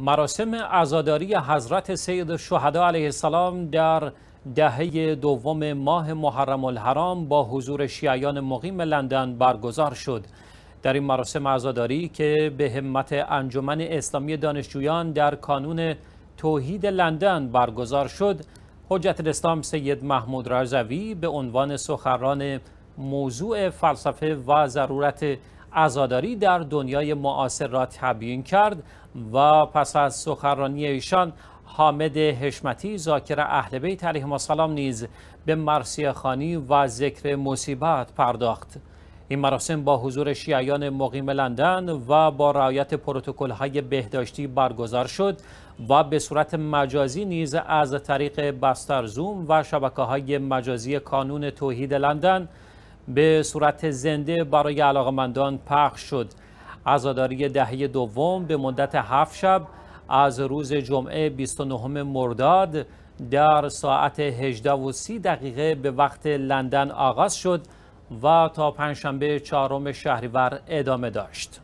مراسم عزاداری حضرت سید شهدا علیه السلام در دهه دوم ماه محرم الحرام با حضور شیعیان مقیم لندن برگزار شد در این مراسم عزاداری که به همت انجمن اسلامی دانشجویان در کانون توحید لندن برگزار شد حجت الاسلام سید محمود رضوی به عنوان سخران موضوع فلسفه و ضرورت ازاداری در دنیای معاصر را تبیین کرد و پس از سخنرانی ایشان حامد حشمتی زاکر اهل بیت علیهم السلام نیز به مرسی خانی و ذکر مصیبت پرداخت این مراسم با حضور شیعیان مقیم لندن و با رعایت پروتکل های بهداشتی برگزار شد و به صورت مجازی نیز از طریق بستر زوم و شبکه های مجازی کانون توحید لندن به صورت زنده برای علاقمندان پخش شد عزاداری دهه دوم به مدت هفت شب از روز جمعه 29 مرداد در ساعت 18 و 30 دقیقه به وقت لندن آغاز شد و تا پنجشنبه چهارم شهریور ادامه داشت.